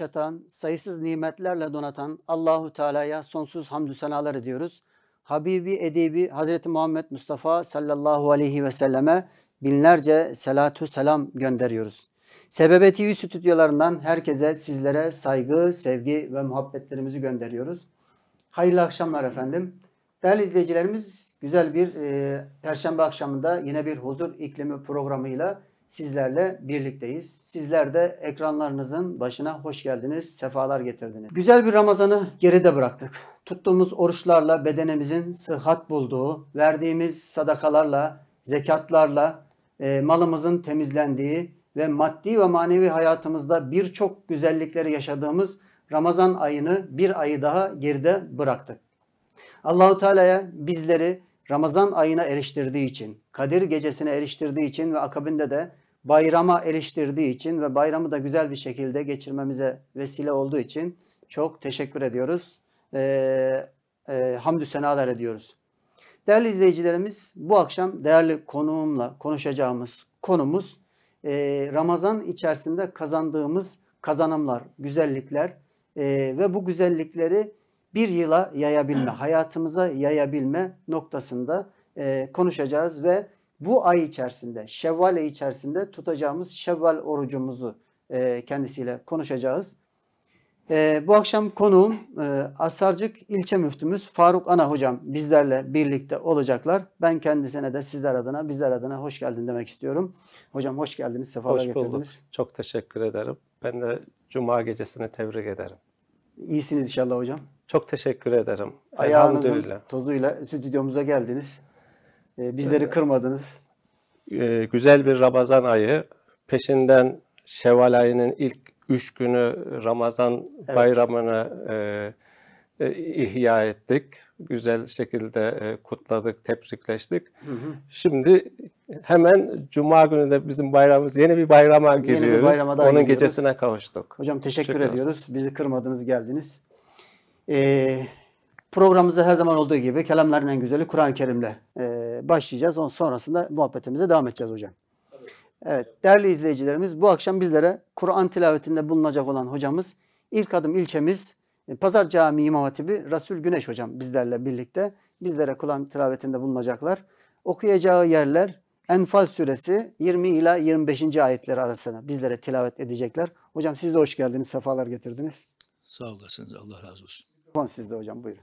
yaşatan, sayısız nimetlerle donatan Allahu Teala'ya sonsuz hamdü senalar ediyoruz. Habibi Edibi Hazreti Muhammed Mustafa sallallahu aleyhi ve selleme binlerce selatü selam gönderiyoruz. Sebebe TV stüdyolarından herkese sizlere saygı, sevgi ve muhabbetlerimizi gönderiyoruz. Hayırlı akşamlar efendim. Değerli izleyicilerimiz güzel bir e, perşembe akşamında yine bir huzur iklimi programıyla sizlerle birlikteyiz. Sizler de ekranlarınızın başına hoş geldiniz, sefalar getirdiniz. Güzel bir Ramazan'ı geride bıraktık. Tuttuğumuz oruçlarla bedenimizin sıhhat bulduğu, verdiğimiz sadakalarla, zekatlarla e, malımızın temizlendiği ve maddi ve manevi hayatımızda birçok güzellikleri yaşadığımız Ramazan ayını bir ayı daha geride bıraktık. Allahu Teala'ya bizleri Ramazan ayına eriştirdiği için, Kadir gecesine eriştirdiği için ve akabinde de bayrama eriştirdiği için ve bayramı da güzel bir şekilde geçirmemize vesile olduğu için çok teşekkür ediyoruz. Ee, e, hamdü senalar ediyoruz. Değerli izleyicilerimiz bu akşam değerli konuğumla konuşacağımız konumuz e, Ramazan içerisinde kazandığımız kazanımlar, güzellikler e, ve bu güzellikleri bir yıla yayabilme, hayatımıza yayabilme noktasında e, konuşacağız ve bu ay içerisinde, Şevval ayı içerisinde tutacağımız Şevval orucumuzu e, kendisiyle konuşacağız. E, bu akşam konuğum e, Asarcık ilçe müftümüz Faruk Ana hocam bizlerle birlikte olacaklar. Ben kendisine de sizler adına, bizler adına hoş geldin demek istiyorum. Hocam hoş geldiniz, sefalar hoş bulduk. getirdiniz. Çok teşekkür ederim. Ben de Cuma gecesini tebrik ederim. İyisiniz inşallah hocam. Çok teşekkür ederim. Ayağınızın tozuyla stüdyomuza geldiniz. Ee, bizleri kırmadınız. Ee, güzel bir Ramazan ayı. Peşinden Şevval ayının ilk üç günü Ramazan evet. bayramını e, e, ihya ettik. Güzel şekilde e, kutladık, tebrikleştik. Hı hı. Şimdi hemen Cuma günü de bizim bayramımız, yeni bir bayrama giriyoruz. bir bayrama Onun gidiyoruz. gecesine kavuştuk. Hocam teşekkür, teşekkür ediyoruz. Olsun. Bizi kırmadınız, geldiniz. Ee, Programımızı her zaman olduğu gibi kelamların en güzeli Kur'an-ı Kerim'le e, başlayacağız. Onun sonrasında muhabbetimize devam edeceğiz hocam. Evet değerli izleyicilerimiz bu akşam bizlere Kur'an tilavetinde bulunacak olan hocamız ilk adım ilçemiz e, Pazar Camii İmam Hatibi Rasul Güneş hocam bizlerle birlikte bizlere Kur'an tilavetinde bulunacaklar. Okuyacağı yerler Enfal suresi 20 ila 25. ayetleri arasına bizlere tilavet edecekler. Hocam siz de hoş geldiniz, sefalar getirdiniz. Sağ olasınız, Allah razı olsun. Son sizde hocam, buyurun.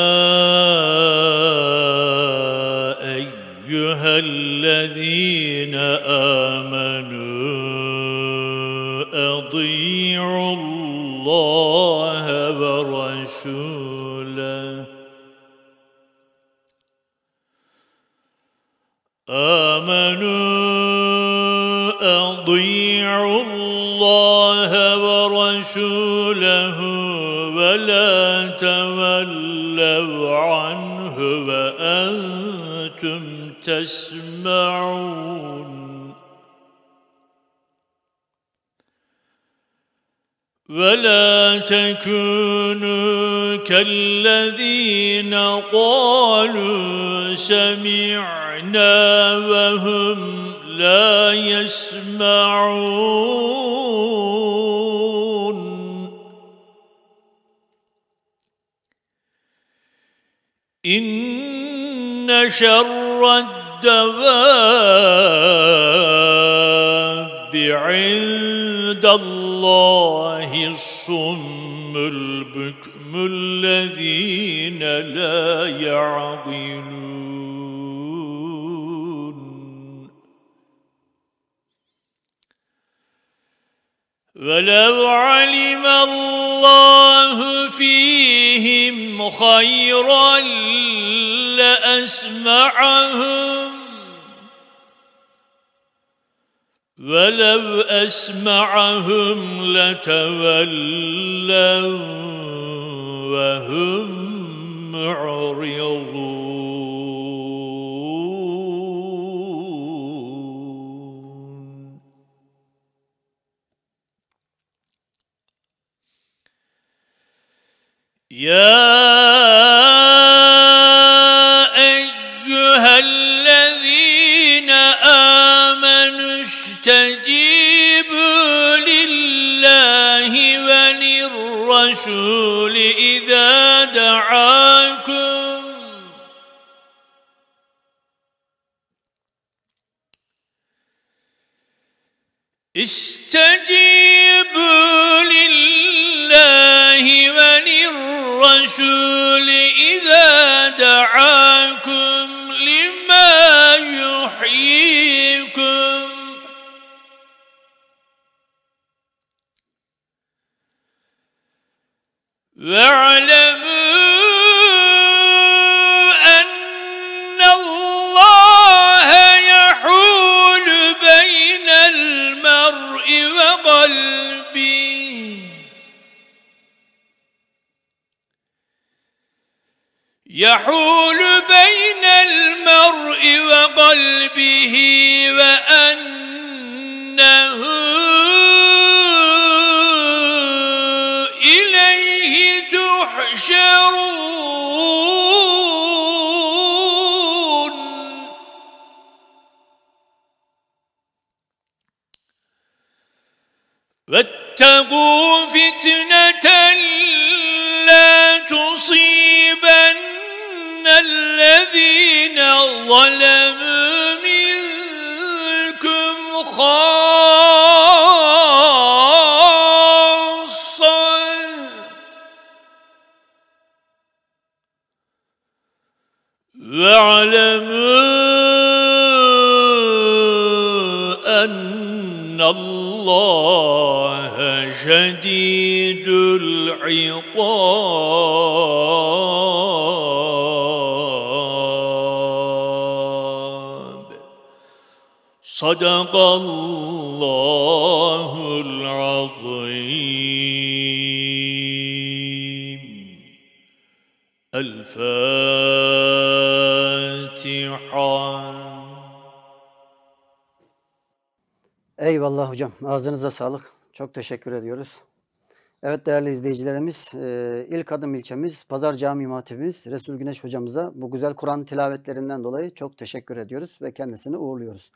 يسمعون ولا تكونوا كالذين قالوا سمعنا وهم لا يسمعون إن شر الدين الدواب عند الله الصم البكم الذين لا يعقلون ولو علم الله فيهم خيرا لأسمعهم ولو أسمعهم لتولوا وهم معرضون يا استجيبوا لله وللرسول إذا دعاكم لما يحييكم واعلموا قلبي يحول بين المرء وقلبه وأنه إليه تحشرون واتقوا فتنة لا تصيبن الذين ظلموا منكم خاصة واعلموا أن الله شديد العقاب صدق الله العظيم الفاتحه Eyvallah hocam. Ağzınıza sağlık. Çok teşekkür ediyoruz. Evet değerli izleyicilerimiz, e, ilk adım ilçemiz Pazar Camii Hatibimiz Resul Güneş hocamıza bu güzel Kur'an tilavetlerinden dolayı çok teşekkür ediyoruz ve kendisini uğurluyoruz.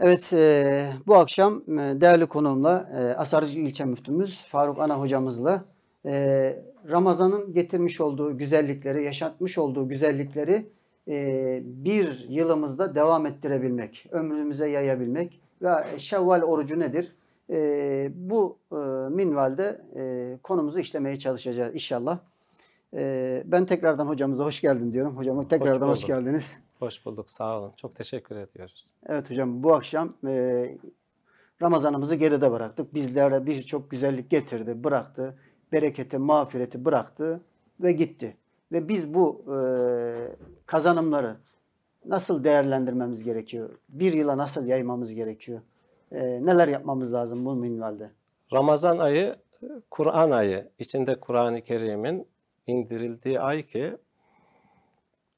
Evet e, bu akşam e, değerli konuğumla Asarcı ilçe müftümüz Faruk Ana hocamızla Ramazan'ın getirmiş olduğu güzellikleri, yaşatmış olduğu güzellikleri bir yılımızda devam ettirebilmek, ömrümüze yayabilmek ve Şevval orucu nedir? E, bu e, minvalde e, konumuzu işlemeye çalışacağız inşallah. E, ben tekrardan hocamıza hoş geldin diyorum. Hocam tekrardan hoş, hoş geldiniz. Hoş bulduk sağ olun. Çok teşekkür ediyoruz. Evet hocam bu akşam e, Ramazanımızı geride bıraktık. Bizlere birçok güzellik getirdi, bıraktı. Bereketi, mağfireti bıraktı ve gitti. Ve biz bu e, kazanımları nasıl değerlendirmemiz gerekiyor? Bir yıla nasıl yaymamız gerekiyor? e, neler yapmamız lazım bu minvalde? Ramazan ayı Kur'an ayı. içinde Kur'an-ı Kerim'in indirildiği ay ki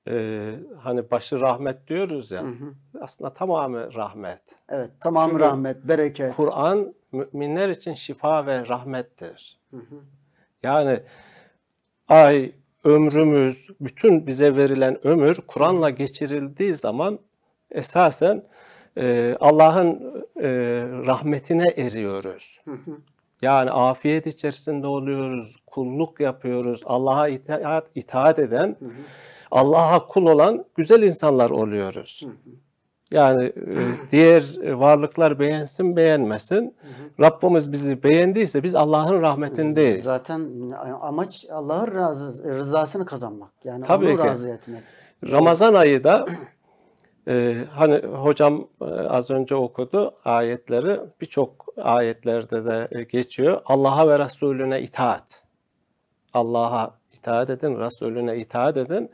e, hani başı rahmet diyoruz ya. Hı hı. Aslında tamamı rahmet. Evet, tamamı Çünkü rahmet, bereket. Kur'an müminler için şifa ve rahmettir. Hı hı. Yani ay, ömrümüz, bütün bize verilen ömür Kur'an'la geçirildiği zaman esasen ee, Allah'ın e, rahmetine eriyoruz. Yani afiyet içerisinde oluyoruz, kulluk yapıyoruz, Allah'a itaat, itaat eden, Allah'a kul olan güzel insanlar oluyoruz. Yani e, diğer varlıklar beğensin beğenmesin. Hı Rabbimiz bizi beğendiyse biz Allah'ın rahmetindeyiz. Zaten amaç Allah'ın rızasını kazanmak. Yani Tabii onu razı etmek. Ramazan ayı da Ee, hani hocam e, az önce okudu ayetleri birçok ayetlerde de e, geçiyor. Allah'a ve Resulüne itaat. Allah'a itaat edin, Resulüne itaat edin.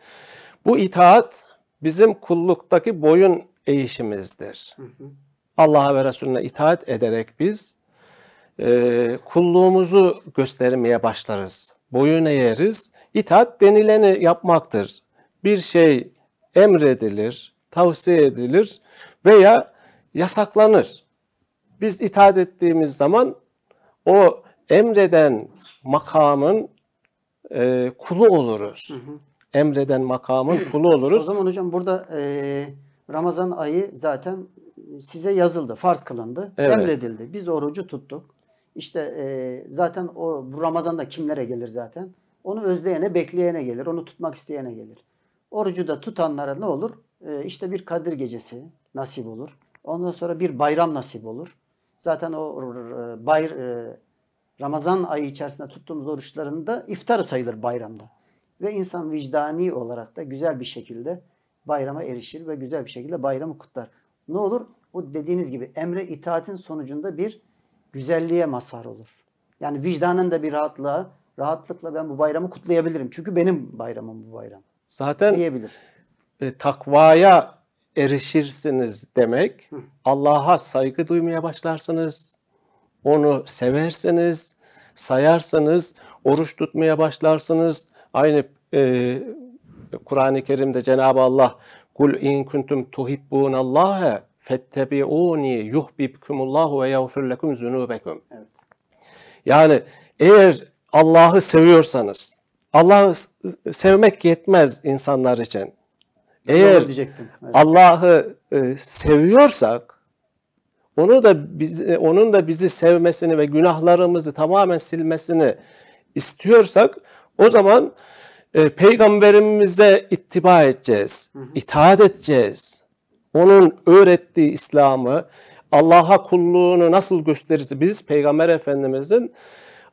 Bu itaat bizim kulluktaki boyun eğişimizdir. Allah'a ve Resulüne itaat ederek biz e, kulluğumuzu göstermeye başlarız. Boyun eğeriz. İtaat denileni yapmaktır. Bir şey emredilir, tavsiye edilir veya yasaklanır. Biz itaat ettiğimiz zaman o emreden makamın e, kulu oluruz. Hı hı. Emreden makamın kulu oluruz. o zaman hocam burada e, Ramazan ayı zaten size yazıldı, farz kılındı, evet. emredildi. Biz orucu tuttuk. İşte e, zaten o bu Ramazan'da kimlere gelir zaten? Onu özleyene, bekleyene gelir. Onu tutmak isteyene gelir. Orucu da tutanlara ne olur? Ee, işte bir Kadir Gecesi nasip olur. Ondan sonra bir bayram nasip olur. Zaten o e, bayr e, Ramazan ayı içerisinde tuttuğumuz oruçlarında iftarı sayılır bayramda. Ve insan vicdani olarak da güzel bir şekilde bayrama erişir ve güzel bir şekilde bayramı kutlar. Ne olur? O dediğiniz gibi emre itaatin sonucunda bir güzelliğe mazhar olur. Yani vicdanın da bir rahatlığa, rahatlıkla ben bu bayramı kutlayabilirim. Çünkü benim bayramım bu bayram. Zaten diyebilir e, takvaya erişirsiniz demek. Allah'a saygı duymaya başlarsınız. Onu seversiniz, sayarsınız, oruç tutmaya başlarsınız. Aynı e, Kur'an-ı Kerim'de Cenab-ı Allah kul in kuntum tuhibbunallaha fettebi'uni yuhbibkumullahu ve yağfir lekum zunubekum. Yani eğer Allah'ı seviyorsanız, Allah'ı sevmek yetmez insanlar için. Eğer evet. Allah'ı e, seviyorsak onu da biz, e, onun da bizi sevmesini ve günahlarımızı tamamen silmesini istiyorsak o zaman e, peygamberimize ittiba edeceğiz, hı hı. itaat edeceğiz. Onun öğrettiği İslam'ı, Allah'a kulluğunu nasıl gösteririz? Biz Peygamber Efendimizin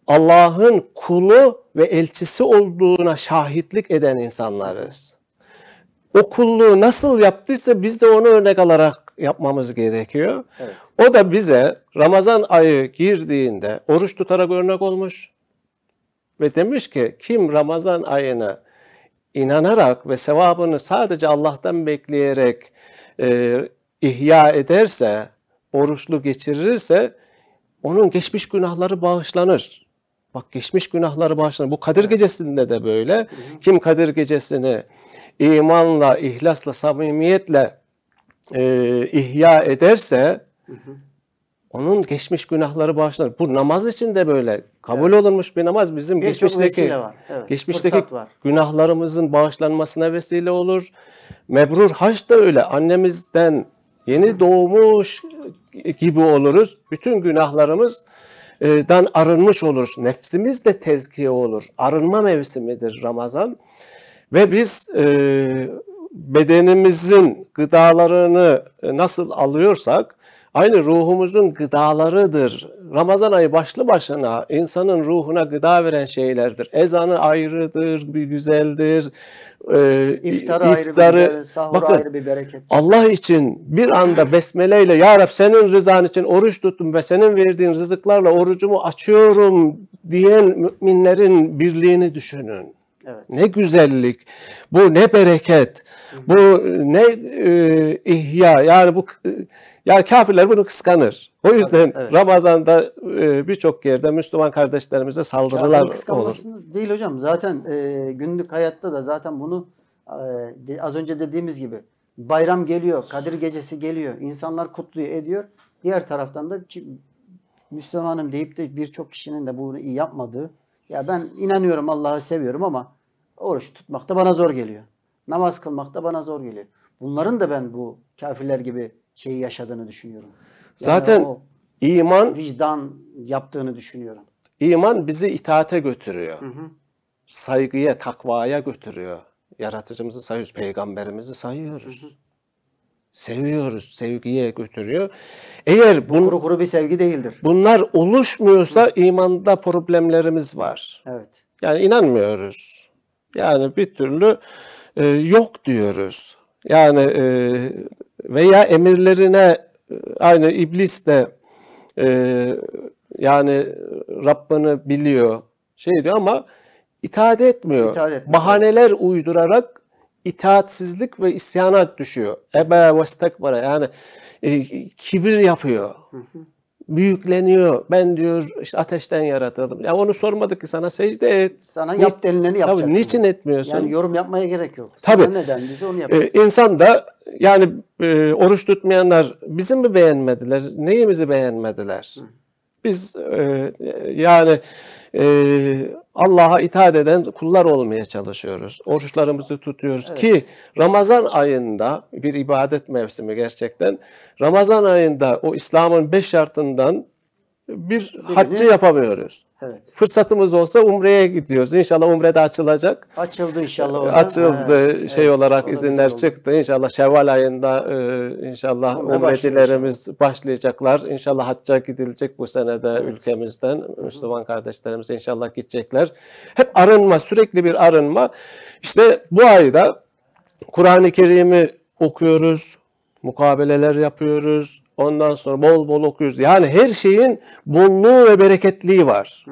Allah'ın kulu ve elçisi olduğuna şahitlik eden insanlarız. Okulluğu nasıl yaptıysa biz de onu örnek alarak yapmamız gerekiyor. Evet. O da bize Ramazan ayı girdiğinde oruç tutarak örnek olmuş ve demiş ki kim Ramazan ayını inanarak ve sevabını sadece Allah'tan bekleyerek e, ihya ederse, oruçlu geçirirse onun geçmiş günahları bağışlanır. Bak geçmiş günahları bağışlanır. Bu Kadir Gecesi'nde de böyle. Kim Kadir Gecesi'ni imanla, ihlasla, samimiyetle e, ihya ederse onun geçmiş günahları bağışlanır. Bu namaz için de böyle kabul evet. olunmuş bir namaz bizim bir geçmişteki Evet, geçmişteki günahlarımızın bağışlanmasına vesile olur. Mebrur haç da öyle. Annemizden yeni doğmuş gibi oluruz. Bütün günahlarımız e, dan arınmış oluruz. Nefsimiz de tezkiye olur. Arınma mevsimidir Ramazan. Ve biz e, bedenimizin gıdalarını e, nasıl alıyorsak aynı ruhumuzun gıdalarıdır. Ramazan ayı başlı başına insanın ruhuna gıda veren şeylerdir. Ezanı ayrıdır, bir güzeldir. İftarı e, iftarı, iftarı ayrı bir güzel, sahur bakın, ayrı bir bereket. Allah için bir anda besmeleyle Ya Rab senin rızan için oruç tuttum ve senin verdiğin rızıklarla orucumu açıyorum diyen müminlerin birliğini düşünün. Evet. Ne güzellik, bu ne bereket, bu e, ne e, ihya. Yani bu e, ya kafirler bunu kıskanır. O yüzden evet. Ramazan'da e, birçok yerde Müslüman kardeşlerimize saldırılar Kâfir kıskanması olur. değil hocam. Zaten e, günlük hayatta da zaten bunu e, az önce dediğimiz gibi bayram geliyor, Kadir gecesi geliyor. insanlar kutluyor, ediyor. Diğer taraftan da Müslümanım deyip de birçok kişinin de bunu iyi yapmadığı ya ben inanıyorum Allah'ı seviyorum ama oruç tutmak da bana zor geliyor. Namaz kılmak da bana zor geliyor. Bunların da ben bu kafirler gibi şeyi yaşadığını düşünüyorum. Yani Zaten iman vicdan yaptığını düşünüyorum. İman bizi itaate götürüyor. Hı hı. Saygıya, takvaya götürüyor. Yaratıcımızı sayıyoruz, peygamberimizi sayıyoruz. Hı hı. Seviyoruz, sevgiye götürüyor. Eğer bu kuru kuru bir sevgi değildir. Bunlar oluşmuyorsa Hı. imanda problemlerimiz var. Evet. Yani inanmıyoruz. Yani bir türlü e, yok diyoruz. Yani e, veya emirlerine e, aynı iblis de e, yani Rabbini biliyor şey diyor ama itaat etmiyor. İtaat etmiyor. Bahaneler uydurarak itaatsizlik ve isyana düşüyor. Ebe ve stekbara yani e, kibir yapıyor. Büyükleniyor. Ben diyor işte ateşten yaratıldım. Ya onu sormadık ki sana secde et. Sana Ni- yap denileni yapacaksın. Tabii, niçin etmiyorsun? Yani yorum yapmaya gerek yok. Sana Tabii. neden bize onu e, yapacaksın. Ee, insan da yani e, oruç tutmayanlar bizim mi beğenmediler? Neyimizi beğenmediler? Hı. Biz e, yani e, Allah'a itaat eden kullar olmaya çalışıyoruz. Oruçlarımızı tutuyoruz evet. ki Ramazan ayında bir ibadet mevsimi gerçekten. Ramazan ayında o İslam'ın beş şartından bir Birini, haccı yapamıyoruz. Evet. Fırsatımız olsa umreye gidiyoruz. İnşallah umre de açılacak. Açıldı inşallah. Ona. Açıldı ha, şey evet, olarak izinler çıktı. İnşallah Şevval ayında e, inşallah umre umrecilerimiz inşallah. başlayacaklar. İnşallah hacca gidilecek bu senede evet. ülkemizden. Müslüman kardeşlerimiz inşallah gidecekler. Hep arınma, sürekli bir arınma. İşte bu ayda Kur'an-ı Kerim'i okuyoruz, mukabeleler yapıyoruz, Ondan sonra bol bol okuyoruz. Yani her şeyin bolluğu ve bereketliği var.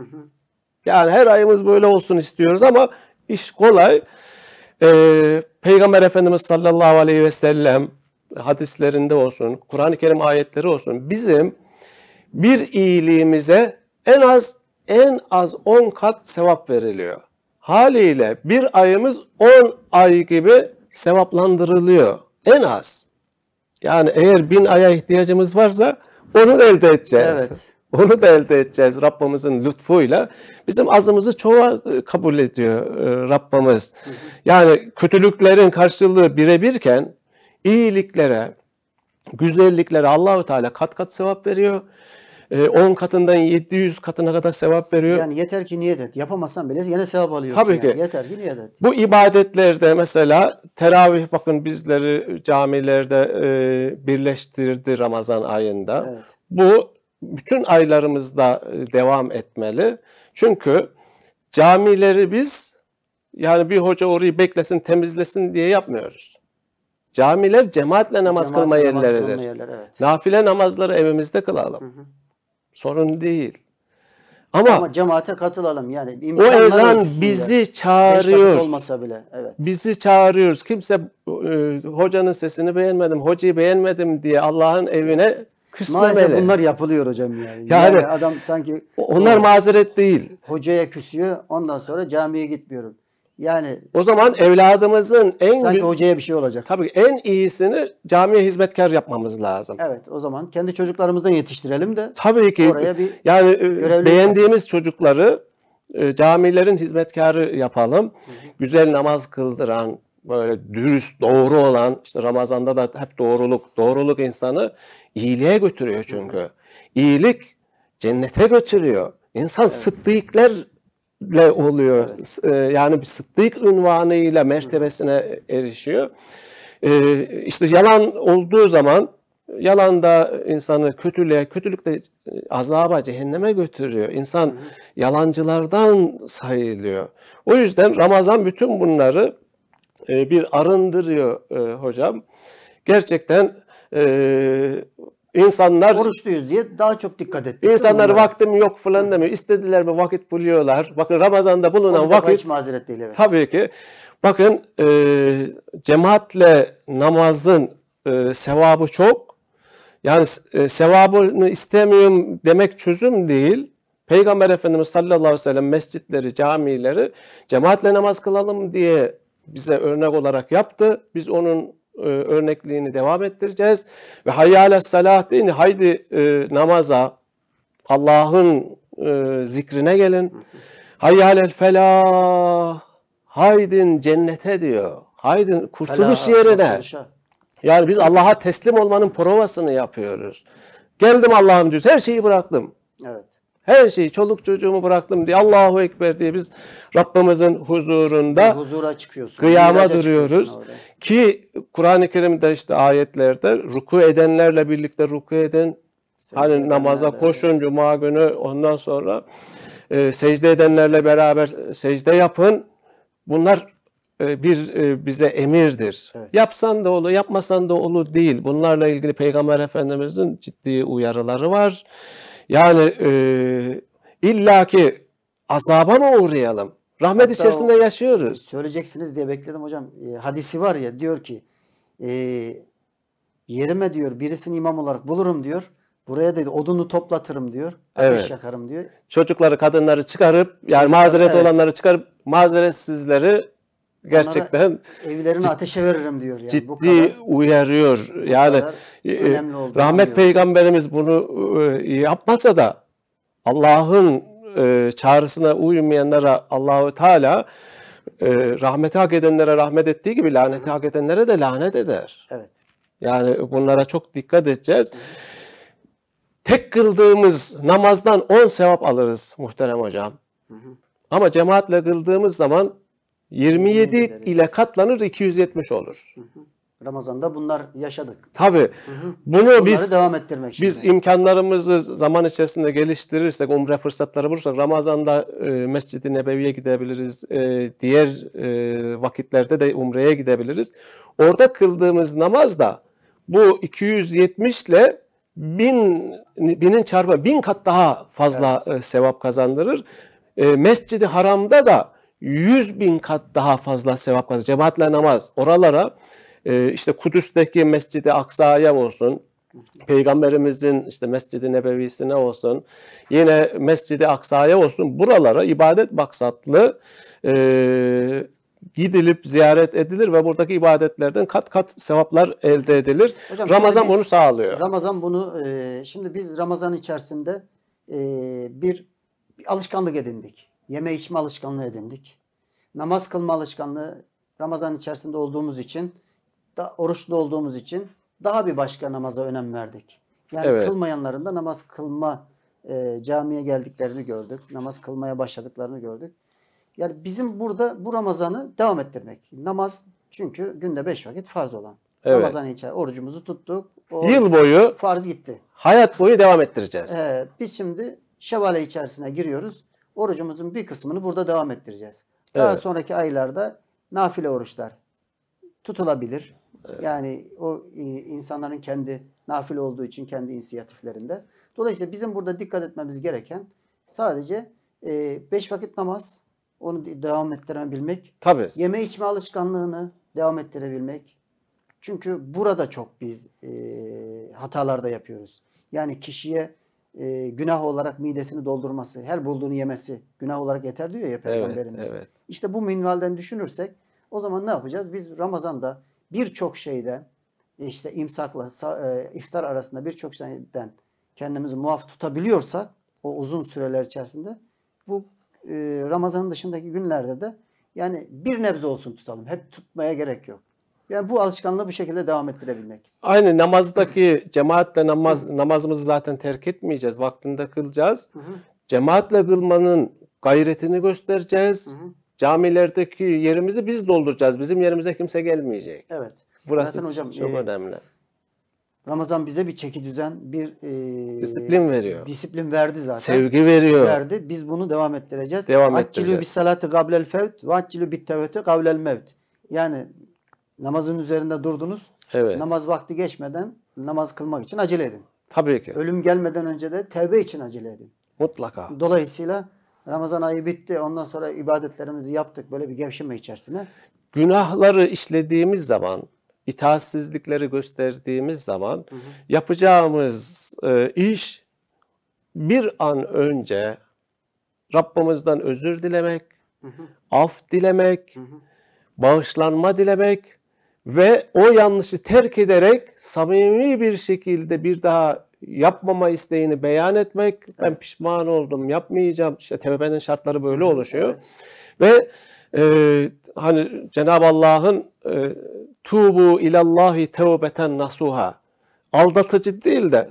Yani her ayımız böyle olsun istiyoruz ama iş kolay. Ee, Peygamber Efendimiz sallallahu aleyhi ve sellem hadislerinde olsun, Kur'an-ı Kerim ayetleri olsun bizim bir iyiliğimize en az en az 10 kat sevap veriliyor. Haliyle bir ayımız 10 ay gibi sevaplandırılıyor. En az. Yani eğer bin aya ihtiyacımız varsa onu da elde edeceğiz. Evet. Onu da elde edeceğiz Rabbimizin lütfuyla. Bizim azımızı çoğa e, kabul ediyor e, Rabbimiz. Yani kötülüklerin karşılığı birebirken iyiliklere, güzelliklere Allahu Teala kat kat sevap veriyor. 10 ee, katından 700 katına kadar sevap veriyor. Yani yeter ki niyet et. Yapamazsan bile yine sevap alıyorsun. Tabii yani. ki. Yeter ki niyet et. Bu ibadetlerde mesela teravih bakın bizleri camilerde e, birleştirdi Ramazan ayında. Evet. Bu bütün aylarımızda e, devam etmeli. Çünkü camileri biz yani bir hoca orayı beklesin, temizlesin diye yapmıyoruz. Camiler cemaatle namaz cemaatle kılma namaz yerleridir. Kılma yerler, evet. Nafile namazları evimizde kılalım. Hı hı. Sorun değil. Ama, Ama cemaate katılalım yani. O ezan bizi çağırıyor. olmasa bile. Evet. Bizi çağırıyoruz. Kimse e, hocanın sesini beğenmedim, hocayı beğenmedim diye Allah'ın evine küsmemeli. Maalesef bunlar yapılıyor hocam yani. Yani, yani adam sanki onlar o, mazeret değil. Hocaya küsüyor. Ondan sonra camiye gitmiyorum. Yani o zaman evladımızın en sanki hocaya bir şey olacak. Tabii en iyisini camiye hizmetkar yapmamız lazım. Evet, o zaman kendi çocuklarımızdan yetiştirelim de. Tabii ki. Oraya bir yani e, beğendiğimiz yapalım. çocukları e, camilerin hizmetkarı yapalım. Hı hı. Güzel namaz kıldıran, böyle dürüst, doğru olan, işte Ramazan'da da hep doğruluk, doğruluk insanı iyiliğe götürüyor çünkü. Hı hı. İyilik cennete götürüyor. İnsan evet. sıddıkler le oluyor. Evet. E, yani bir sıddık unvanıyla mertebesine erişiyor. E, işte yalan olduğu zaman yalan da insanı kötülüğe, kötülük de e, azaba, cehenneme götürüyor. İnsan yalancılardan sayılıyor. O yüzden Ramazan bütün bunları e, bir arındırıyor hocam. Gerçekten İnsanlar oruçluyuz diye daha çok dikkat etti. İnsanlar vaktim yok falan demiyor. İstediler mi vakit buluyorlar. Bakın Ramazan'da bulunan vakit. Hiç mazeret değil evet. Tabii ki. Bakın e, cemaatle namazın e, sevabı çok. Yani e, sevabını istemiyorum demek çözüm değil. Peygamber Efendimiz sallallahu aleyhi ve sellem mescitleri, camileri cemaatle namaz kılalım diye bize örnek olarak yaptı. Biz onun e, örnekliğini devam ettireceğiz. Ve hayyâle salah deyin haydi e, namaza, Allah'ın e, zikrine gelin. Hayyâlel felah, haydin cennete diyor. Haydin kurtuluş felah, yerine. Yani biz Allah'a teslim olmanın provasını yapıyoruz. Geldim Allah'ım diyoruz. Her şeyi bıraktım. Evet. Her şeyi çoluk çocuğumu bıraktım diye Allahu Ekber diye biz Rabbimizin huzurunda yani huzura çıkıyorsun. Kıyama duruyoruz. Ki Kur'an-ı Kerim'de işte ayetlerde ruku edenlerle birlikte ruku edin, secde hani namaza edenlerle. koşun cuma günü ondan sonra e, secde edenlerle beraber secde yapın. Bunlar e, bir e, bize emirdir. Evet. Yapsan da olur, yapmasan da olur değil. Bunlarla ilgili Peygamber Efendimizin ciddi uyarıları var. Yani e, illaki azaba mı uğrayalım? Rahmet Hatta içerisinde o, yaşıyoruz. Söyleyeceksiniz diye bekledim hocam. E, hadisi var ya diyor ki e, yerime diyor birisini imam olarak bulurum diyor. Buraya dedi odunu toplatırım diyor. Ateş evet. yakarım diyor. Çocukları, kadınları çıkarıp yani Çocuklar, mazeret evet. olanları çıkarıp mazeretsizleri gerçekten evlerini cid, ateşe veririm diyor. Yani. Ciddi bu kadar, uyarıyor. Yani e, e rahmet diyor. peygamberimiz bunu e, yapmasa da Allah'ın e, çağrısına uymayanlara Allahu Teala e, rahmeti hak edenlere rahmet ettiği gibi laneti hak edenlere de lanet eder. Evet. Yani bunlara çok dikkat edeceğiz. Tek kıldığımız namazdan 10 sevap alırız muhterem hocam. Hı hı. Ama cemaatle kıldığımız zaman 27 ile katlanır 270 olur. Ramazan'da bunlar yaşadık. Tabi. Bunu Bunları biz devam ettirmek Biz şimdi. imkanlarımızı zaman içerisinde geliştirirsek, umre fırsatları bulursak Ramazan'da e, Mescid-i Nebevi'ye gidebiliriz. E, diğer e, vakitlerde de umreye gidebiliriz. Orada kıldığımız namaz da bu 270 ile bin, binin çarpı bin kat daha fazla evet. e, sevap kazandırır. E, Mescid-i Haram'da da 100 bin kat daha fazla sevap kazanır. Cemaatle namaz oralara e, işte Kudüs'teki Mescid-i Aksa'ya olsun, Peygamberimizin işte Mescid-i Nebevisine olsun, yine Mescid-i Aksa'ya olsun buralara ibadet maksatlı e, gidilip ziyaret edilir ve buradaki ibadetlerden kat kat sevaplar elde edilir. Hocam, Ramazan biz, bunu sağlıyor. Ramazan bunu e, şimdi biz Ramazan içerisinde e, bir, bir alışkanlık edindik yeme içme alışkanlığı edindik. Namaz kılma alışkanlığı Ramazan içerisinde olduğumuz için, da oruçlu olduğumuz için daha bir başka namaza önem verdik. Yani evet. kılmayanların da namaz kılma e, camiye geldiklerini gördük. Namaz kılmaya başladıklarını gördük. Yani bizim burada bu Ramazan'ı devam ettirmek. Namaz çünkü günde beş vakit farz olan. Evet. Ramazan içer orucumuzu tuttuk. Oruç, Yıl boyu farz gitti. Hayat boyu devam ettireceğiz. Ee, biz şimdi şevale içerisine giriyoruz orucumuzun bir kısmını burada devam ettireceğiz. Daha evet. sonraki aylarda nafile oruçlar tutulabilir. Evet. Yani o e, insanların kendi nafile olduğu için kendi inisiyatiflerinde. Dolayısıyla bizim burada dikkat etmemiz gereken sadece e, beş vakit namaz onu devam ettirebilmek. Tabii. Yeme içme alışkanlığını devam ettirebilmek. Çünkü burada çok biz e, hatalarda yapıyoruz. Yani kişiye e, günah olarak midesini doldurması, her bulduğunu yemesi günah olarak yeter diyor ya Peygamberimiz. Evet, evet. İşte bu minvalden düşünürsek o zaman ne yapacağız? Biz Ramazan'da birçok şeyden e, işte imsakla e, iftar arasında birçok şeyden kendimizi muaf tutabiliyorsak o uzun süreler içerisinde bu e, Ramazan dışındaki günlerde de yani bir nebze olsun tutalım. Hep tutmaya gerek yok. Yani bu alışkanlığı bu şekilde devam ettirebilmek. Aynı namazdaki cemaatle namaz Hı-hı. namazımızı zaten terk etmeyeceğiz. Vaktinde kılacağız. Hı-hı. Cemaatle kılmanın gayretini göstereceğiz. Hı-hı. Camilerdeki yerimizi biz dolduracağız. Bizim yerimize kimse gelmeyecek. Evet. Burası zaten hocam, çok e, önemli. Ramazan bize bir çeki düzen, bir e, disiplin veriyor. Disiplin verdi zaten. Sevgi veriyor. Verdi. Biz bunu devam ettireceğiz. Devam Accilu ettireceğiz. Accilu bis salati gablel fevt ve accilu bit tevete gablel mevt. Yani Namazın üzerinde durdunuz. Evet. Namaz vakti geçmeden namaz kılmak için acele edin. Tabii ki. Ölüm gelmeden önce de tevbe için acele edin. Mutlaka. Dolayısıyla Ramazan ayı bitti. Ondan sonra ibadetlerimizi yaptık. Böyle bir gevşeme içerisine. Günahları işlediğimiz zaman, itaatsizlikleri gösterdiğimiz zaman hı hı. yapacağımız e, iş bir an önce Rabbimizden özür dilemek, hı hı. af dilemek, hı hı. bağışlanma dilemek ve o yanlışı terk ederek samimi bir şekilde bir daha yapmama isteğini beyan etmek. Evet. Ben pişman oldum, yapmayacağım. İşte tevbenin şartları böyle oluşuyor. Evet. Ve e, hani Cenab-ı Allah'ın e, tubu ilallahi tevbeten nasuha. Aldatıcı değil de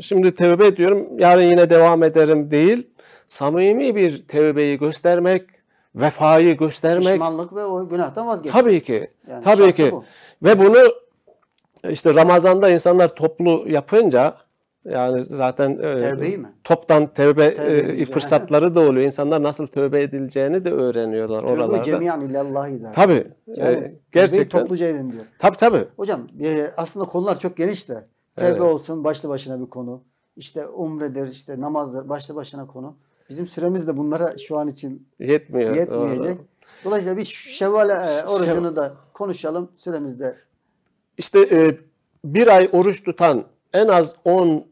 şimdi tevbe ediyorum, yarın yine devam ederim değil. Samimi bir tevbeyi göstermek vefayı göstermek. Pişmanlık ve o günahtan vazgeçmek. Tabii ki. Yani tabii ki. Bu. Ve bunu işte Ramazan'da insanlar toplu yapınca yani zaten e, mi? toptan tevbe e, fırsatları da oluyor. İnsanlar nasıl tövbe edileceğini de öğreniyorlar Tövbe oralarda. Tövbe cemiyan illallahi zaten. Tabii. E, yani, e, gerçekten. topluca edin diyor. Tabii tabii. Hocam e, aslında konular çok geniş de. Tevbe evet. olsun başlı başına bir konu. İşte umredir, işte namazdır başlı başına konu. Bizim süremiz de bunlara şu an için yetmiyor. Yetmeyecek. Doğru. Dolayısıyla bir şevval e, orucunu da konuşalım süremizde. İşte e, bir ay oruç tutan en az 10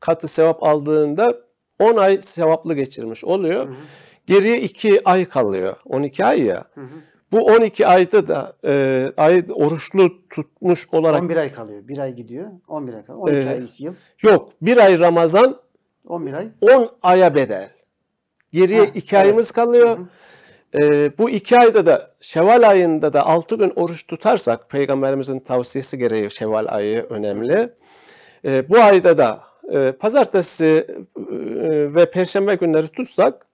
katı sevap aldığında 10 ay sevaplı geçirmiş oluyor. Hı hı. Geriye 2 ay kalıyor. 12 ay ya. Hı hı. Bu 12 ayda da e, ay oruçlu tutmuş olarak... 11 ay kalıyor. 1 ay gidiyor. 11 ay kalıyor. 12 e, ay yıl. Yok. 1 ay Ramazan 11 ay. 10 aya bedel. Geriye ha, iki evet. ayımız kalıyor. Ee, bu iki ayda da Şevval ayında da altı gün oruç tutarsak Peygamberimizin tavsiyesi gereği Şevval ayı önemli. Ee, bu ayda da e, pazartesi e, ve perşembe günleri tutsak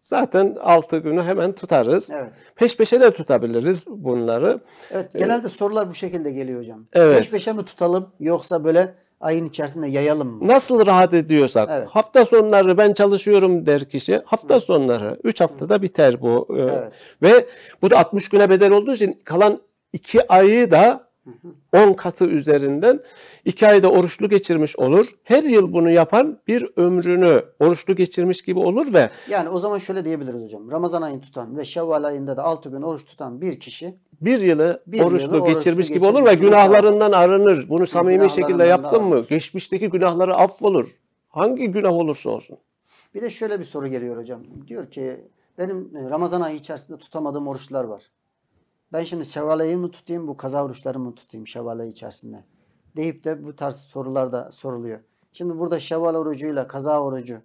Zaten altı günü hemen tutarız. Evet. Peş peşe de tutabiliriz bunları. Evet, ee, genelde ee, sorular bu şekilde geliyor hocam. Evet. Peş peşe mi tutalım yoksa böyle ayın içerisinde yayalım Nasıl rahat ediyorsak. Evet. Hafta sonları ben çalışıyorum der kişi. Hafta Hı. sonları 3 haftada Hı. biter bu. E, evet. Ve bu da 60 güne bedel olduğu için kalan 2 ayı da 10 katı üzerinden 2 ayda oruçlu geçirmiş olur. Her yıl bunu yapan bir ömrünü oruçlu geçirmiş gibi olur ve Yani o zaman şöyle diyebiliriz hocam. Ramazan ayını tutan ve Şevval ayında da 6 gün oruç tutan bir kişi bir yılı bir oruçlu, yılı oruçlu geçirmiş gibi olur ve günahlarından arınır. Bunu samimi şekilde yaptın mı? Geçmişteki günahları affolur. Hangi günah olursa olsun. Bir de şöyle bir soru geliyor hocam. Diyor ki benim e, Ramazan ayı içerisinde tutamadığım oruçlar var. Ben şimdi şevaleyi mi tutayım, bu kaza vuruşları mı tutayım şevale içerisinde? Deyip de bu tarz sorular da soruluyor. Şimdi burada şeval orucuyla kaza orucu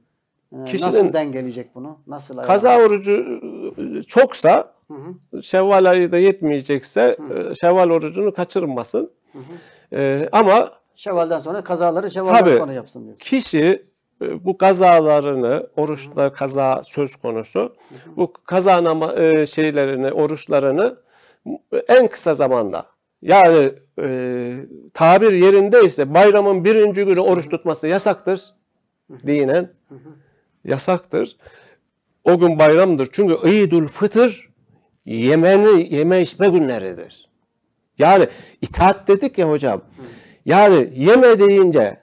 e, Kişinin, nasıl dengeleyecek bunu? Nasıl ayarlar? Kaza orucu e, çoksa hı hı. şevval ayı da yetmeyecekse hı. E, şevval orucunu kaçırmasın. Hı hı. E, ama şevvalden sonra kazaları şevvalden tabii, sonra yapsın diyor. Kişi e, bu kazalarını, oruçlar kaza söz konusu. Hı hı. Bu kazanama şeylerini, oruçlarını en kısa zamanda yani e, tabir yerindeyse bayramın birinci günü oruç tutması yasaktır. Dinen yasaktır. O gün bayramdır. Çünkü İdül Fıtır yemeni, yeme içme günleridir. Yani itaat dedik ya hocam. Yani yeme deyince,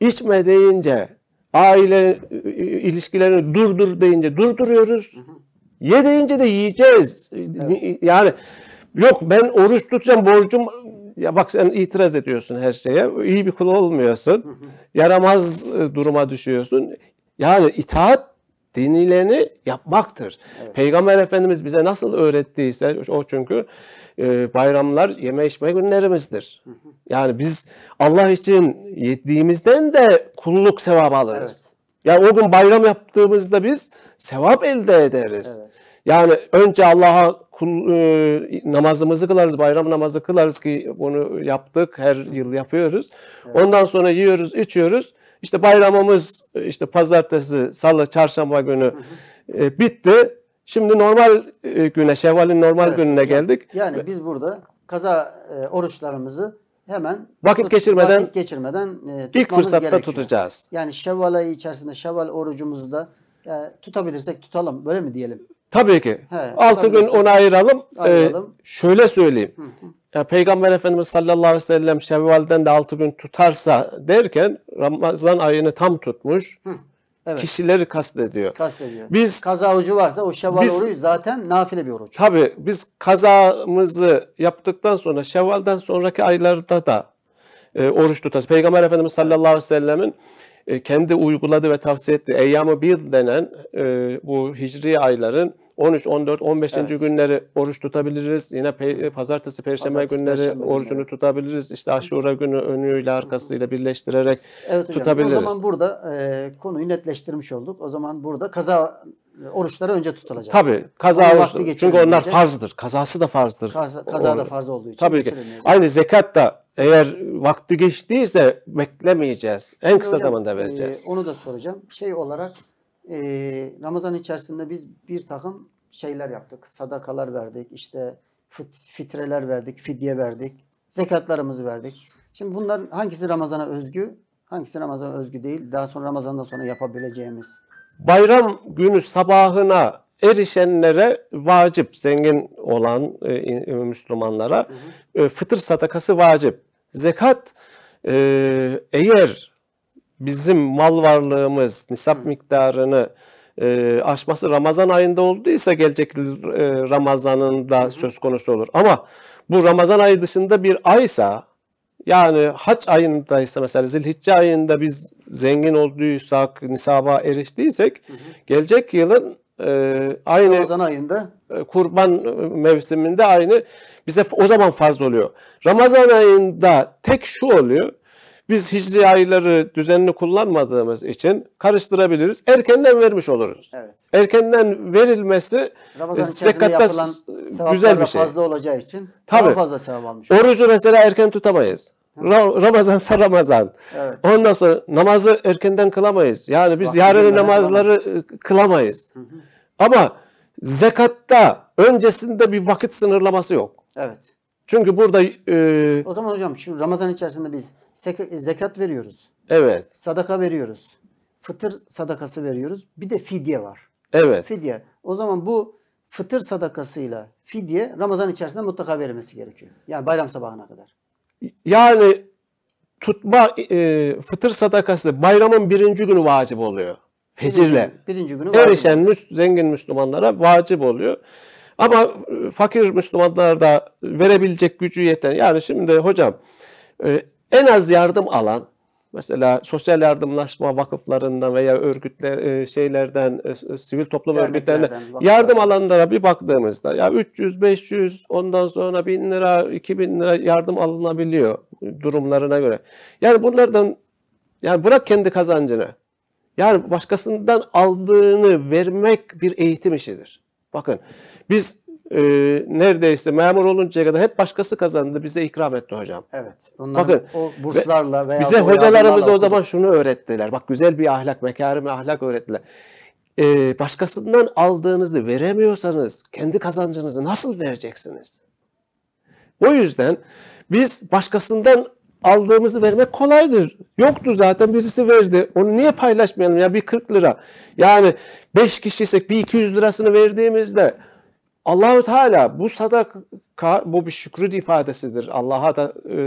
içme deyince, aile e, e, ilişkilerini durdur deyince durduruyoruz. Ye deyince de yiyeceğiz. Evet. Yani yok ben oruç tutacağım borcum ya bak sen itiraz ediyorsun her şeye. İyi bir kul olmuyorsun. Yaramaz e, duruma düşüyorsun. Yani itaat denileni yapmaktır. Evet. Peygamber Efendimiz bize nasıl öğrettiyse o çünkü e, bayramlar yeme içme günlerimizdir. Yani biz Allah için yediğimizden de kulluk sevabı alırız. Evet. Yani o gün bayram yaptığımızda biz sevap elde ederiz. Evet. Yani önce Allah'a kul, e, namazımızı kılarız, bayram namazı kılarız ki bunu yaptık, her yıl yapıyoruz. Evet. Ondan sonra yiyoruz, içiyoruz. İşte bayramımız işte pazartesi, salı, çarşamba günü hı hı. E, bitti. Şimdi normal e, güne, Şevval'in normal evet, gününe geldik. Yani biz burada kaza e, oruçlarımızı hemen vakit tut, geçirmeden vakit geçirmeden e, ilk fırsatta gerekiyor. tutacağız. Yani Şevval ayı içerisinde Şevval orucumuzu da e, tutabilirsek tutalım. Böyle mi diyelim? Tabii ki. He, 6 gün onu ayıralım. E, ayıralım. Ee, şöyle söyleyeyim. Hı hı. Ya Peygamber Efendimiz sallallahu aleyhi ve sellem Şevval'den de 6 gün tutarsa derken Ramazan ayını tam tutmuş. Hı. Evet. Kişileri kastediyor. Kastediyor. Biz kaza orucu varsa o şevval biz, orucu zaten nafile bir oruç. Tabii biz kazamızı yaptıktan sonra şevvalden sonraki aylarda da e, oruç tutacağız. Peygamber Efendimiz sallallahu aleyhi ve sellemin e, kendi uyguladığı ve tavsiye ettiği eyyamı bir denen e, bu hicri ayların 13, 14, 15. Evet. günleri oruç tutabiliriz. Yine pe pazartesi, perşembe pazartesi, günleri perşembe orucunu günü. tutabiliriz. İşte aşura günü önüyle arkasıyla birleştirerek evet, hocam, tutabiliriz. O zaman burada e, konuyu netleştirmiş olduk. O zaman burada kaza e, oruçları önce tutulacak. Tabii. Kaza Onun oruçları. Çünkü onlar farzdır. Kazası da farzdır. Kaza, kaza da farz olduğu için. Tabii ki. Aynı zekat da eğer vakti geçtiyse beklemeyeceğiz. En Şimdi kısa hocam, zamanda e, vereceğiz. E, onu da soracağım. Şey olarak e, Ramazan içerisinde biz bir takım şeyler yaptık. Sadakalar verdik, işte fit, fitreler verdik, fidye verdik, zekatlarımızı verdik. Şimdi bunlar hangisi Ramazan'a özgü, hangisi Ramazan'a özgü değil. Daha sonra Ramazan'dan sonra yapabileceğimiz. Bayram günü sabahına erişenlere vacip, zengin olan e, e Müslümanlara hı hı. E, fıtır sadakası vacip. Zekat e, eğer bizim mal varlığımız nisap miktarını e, aşması Ramazan ayında olduysa gelecek e, Ramazan'ında söz konusu olur. Ama bu Ramazan ayı dışında bir aysa yani haç ayındaysa mesela zilhicce ayında biz zengin olduysak, nisaba eriştiysek hı hı. gelecek yılın e, aynı Ramazan ayında e, kurban e, mevsiminde aynı bize o zaman farz oluyor. Ramazan ayında tek şu oluyor. Biz hicri ayları düzenini kullanmadığımız için karıştırabiliriz. Erkenden vermiş oluruz. Evet. Erkenden verilmesi zekatta güzel bir şey. fazla olacağı için Tabii. daha fazla sevap almış. Olur. Orucu mesela erken tutamayız. Ramazan Ramazansa Ramazan. Evet. Ondan sonra namazı erkenden kılamayız. Yani biz yarın namazları kılamayız. kılamayız. Hı hı. Ama zekatta öncesinde bir vakit sınırlaması yok. Evet. Çünkü burada... E, O zaman hocam şu Ramazan içerisinde biz e, zekat veriyoruz. evet, Sadaka veriyoruz. Fıtır sadakası veriyoruz. Bir de fidye var. evet. Fidye. O zaman bu fıtır sadakasıyla fidye Ramazan içerisinde mutlaka verilmesi gerekiyor. Yani bayram sabahına kadar. Yani tutma e, fıtır sadakası bayramın birinci günü vacip oluyor. Fecirle. Birinci, birinci günü vacip. Erişen müs- zengin Müslümanlara vacip oluyor. Ama e, fakir Müslümanlar da verebilecek gücü yeten. Yani şimdi hocam e, en az yardım alan mesela sosyal yardımlaşma vakıflarından veya örgütler e, şeylerden sivil toplum örgütlerinden yardım alanlara bir baktığımızda ya 300 500 ondan sonra 1000 lira 2000 lira yardım alınabiliyor durumlarına göre. Yani bunlardan yani bırak kendi kazancını. Yani başkasından aldığını vermek bir eğitim işidir. Bakın biz e, neredeyse memur oluncaya kadar hep başkası kazandı bize ikram etti hocam. Evet. Onların Bakın o burslarla veya bize hocalarımız o zaman şunu öğrettiler. Bak güzel bir ahlak, mekarım ahlak öğrettiler. E, başkasından aldığınızı veremiyorsanız kendi kazancınızı nasıl vereceksiniz? O yüzden biz başkasından aldığımızı vermek kolaydır. Yoktu zaten birisi verdi. Onu niye paylaşmayalım ya bir 40 lira. Yani 5 kişiysek bir 200 lirasını verdiğimizde Allahu Teala bu sadaka bu bir şükrün ifadesidir. Allah'a da e,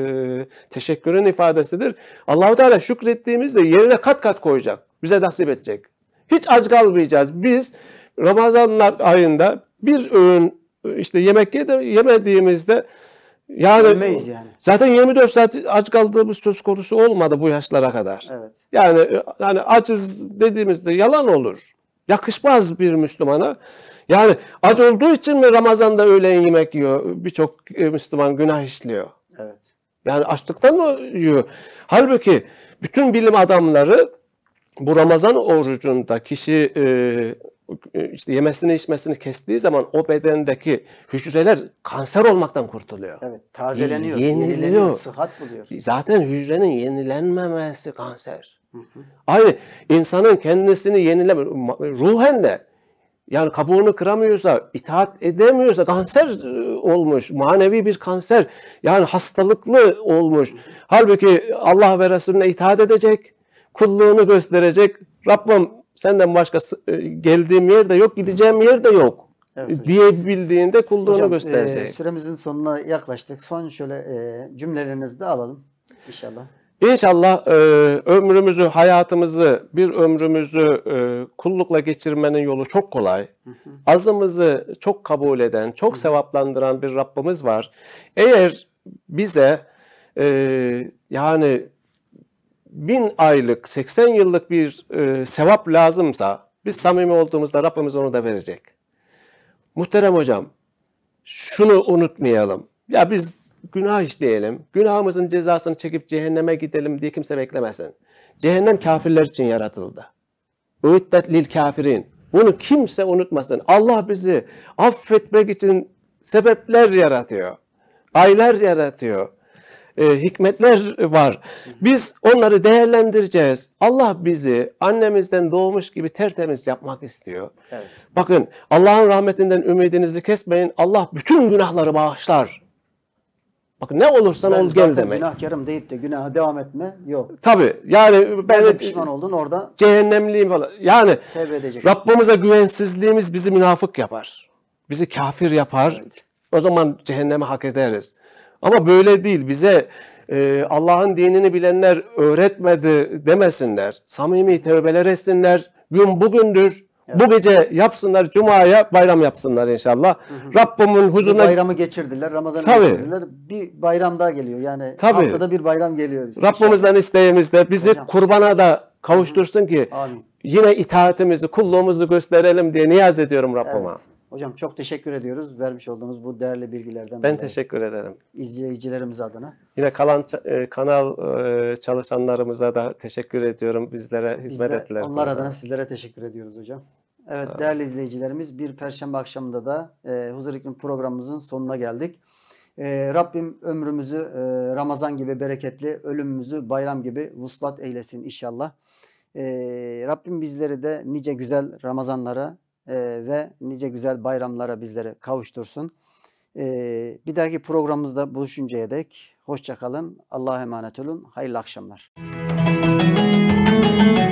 teşekkürün ifadesidir. Allahu Teala şükrettiğimizde yerine kat kat koyacak. Bize nasip edecek. Hiç aç kalmayacağız. Biz Ramazanlar ayında bir öğün işte yemek yemediğimizde yani, yani. Zaten 24 saat aç kaldığımız söz konusu olmadı bu yaşlara kadar. Evet. Yani yani açız dediğimizde yalan olur. Yakışmaz bir Müslümana. Yani aç olduğu için mi Ramazan'da öğlen yemek yiyor? Birçok e, Müslüman günah işliyor. Evet. Yani açlıktan mı yiyor? Halbuki bütün bilim adamları bu Ramazan orucunda kişi e, e, işte yemesini içmesini kestiği zaman o bedendeki hücreler kanser olmaktan kurtuluyor. Evet, tazeleniyor, yeniliyor. yenileniyor, sıhhat buluyor. Zaten hücrenin yenilenmemesi kanser. Aynı insanın kendisini yenileme ruhen de yani kabuğunu kıramıyorsa, itaat edemiyorsa kanser e, olmuş, manevi bir kanser. Yani hastalıklı olmuş. Halbuki Allah ve Resulüne itaat edecek, kulluğunu gösterecek. Rabbim Senden başka e, geldiğim yer de yok, gideceğim yer de yok. Evet, hocam. diyebildiğinde kulluğunu hocam, e, gösterecek. E, süremizin sonuna yaklaştık. Son şöyle e, cümlelerinizi de alalım inşallah. İnşallah e, ömrümüzü, hayatımızı, bir ömrümüzü e, kullukla geçirmenin yolu çok kolay. Hı hı. Azımızı çok kabul eden, çok hı hı. sevaplandıran bir Rabbimiz var. Eğer bize e, yani bin aylık, 80 yıllık bir e, sevap lazımsa biz samimi olduğumuzda Rabbimiz onu da verecek. Muhterem hocam, şunu unutmayalım. Ya biz günah işleyelim, günahımızın cezasını çekip cehenneme gidelim diye kimse beklemesin. Cehennem kafirler için yaratıldı. Üiddet lil kafirin. Bunu kimse unutmasın. Allah bizi affetmek için sebepler yaratıyor. Aylar yaratıyor. E, hikmetler var. Biz onları değerlendireceğiz. Allah bizi annemizden doğmuş gibi tertemiz yapmak istiyor. Evet. Bakın Allah'ın rahmetinden ümidinizi kesmeyin. Allah bütün günahları bağışlar. Bakın ne olursan ben ol gel demek. günahkarım deyip de günaha devam etme yok. Tabi yani ben, ben pişman oldun orada. Cehennemliyim falan. Yani Tevbe edecek. Rabbimize güvensizliğimiz bizi münafık yapar. Bizi kafir yapar. Evet. O zaman cehenneme hak ederiz. Ama böyle değil. Bize e, Allah'ın dinini bilenler öğretmedi demesinler. Samimi tövbeler etsinler. Gün bugündür. Evet. Bu gece yapsınlar Cuma'ya bayram yapsınlar inşallah. Hı hı. Rabbimin huzuruna... Bir bayramı geçirdiler, Ramazan'ı Tabii. geçirdiler. Bir bayram daha geliyor yani Tabii. haftada bir bayram geliyor. Işte. Rabbimizden isteğimiz de bizi Hocam. kurbana da kavuştursun ki Amin. yine itaatimizi, kulluğumuzu gösterelim diye niyaz ediyorum Rabbime. Evet. Hocam çok teşekkür ediyoruz vermiş olduğunuz bu değerli bilgilerden. Ben teşekkür ederim. İzleyicilerimiz adına. Yine kalan e, kanal e, çalışanlarımıza da teşekkür ediyorum. Bizlere hizmet Biz ettiler. Onlar adına sizlere teşekkür ediyoruz hocam. Evet ha. değerli izleyicilerimiz bir perşembe akşamında da e, Huzur İklim programımızın sonuna geldik. E, Rabbim ömrümüzü e, Ramazan gibi bereketli, ölümümüzü bayram gibi vuslat eylesin inşallah. E, Rabbim bizleri de nice güzel Ramazanlara ee, ve nice güzel bayramlara bizleri kavuştursun. Ee, bir dahaki programımızda buluşuncaya dek hoşçakalın, Allah'a emanet olun, hayırlı akşamlar. Müzik